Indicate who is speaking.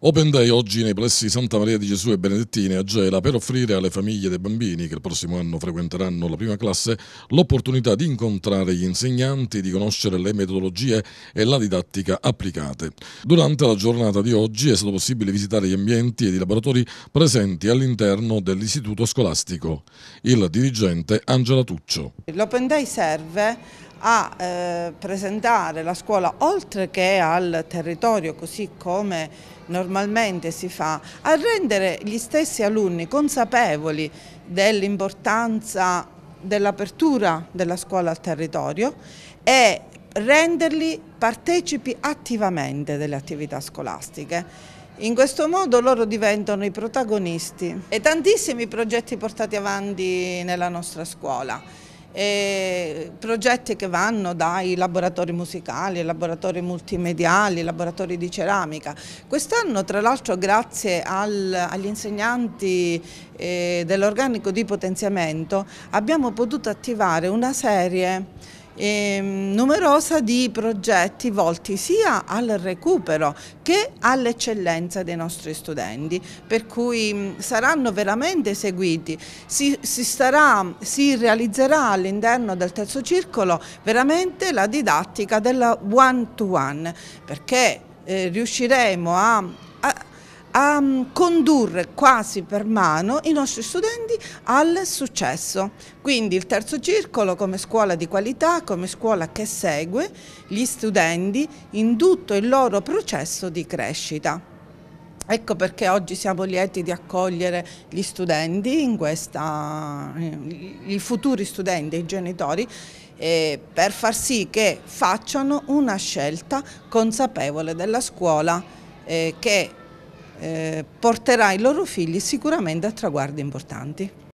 Speaker 1: Open Day oggi nei plessi Santa Maria di Gesù e Benedettine a Gela per offrire alle famiglie dei bambini che il prossimo anno frequenteranno la prima classe l'opportunità di incontrare gli insegnanti, di conoscere le metodologie e la didattica applicate. Durante la giornata di oggi è stato possibile visitare gli ambienti ed i laboratori presenti all'interno dell'istituto scolastico. Il dirigente Angela Tuccio.
Speaker 2: L'Open Day serve a eh, presentare la scuola oltre che al territorio così come normalmente si fa, a rendere gli stessi alunni consapevoli dell'importanza dell'apertura della scuola al territorio e renderli partecipi attivamente delle attività scolastiche. In questo modo loro diventano i protagonisti e tantissimi progetti portati avanti nella nostra scuola eh, progetti che vanno dai laboratori musicali, laboratori multimediali, laboratori di ceramica. Quest'anno tra l'altro grazie al, agli insegnanti eh, dell'organico di potenziamento abbiamo potuto attivare una serie eh, numerosa di progetti volti sia al recupero che all'eccellenza dei nostri studenti, per cui saranno veramente seguiti, si, si, starà, si realizzerà all'interno del terzo circolo veramente la didattica della one to one, perché eh, riusciremo a, a a mm, condurre quasi per mano i nostri studenti al successo. Quindi il terzo circolo come scuola di qualità, come scuola che segue gli studenti in tutto il loro processo di crescita. Ecco perché oggi siamo lieti di accogliere gli studenti, questa, eh, i futuri studenti, i genitori, eh, per far sì che facciano una scelta consapevole della scuola eh, che eh, porterà i loro figli sicuramente a traguardi importanti.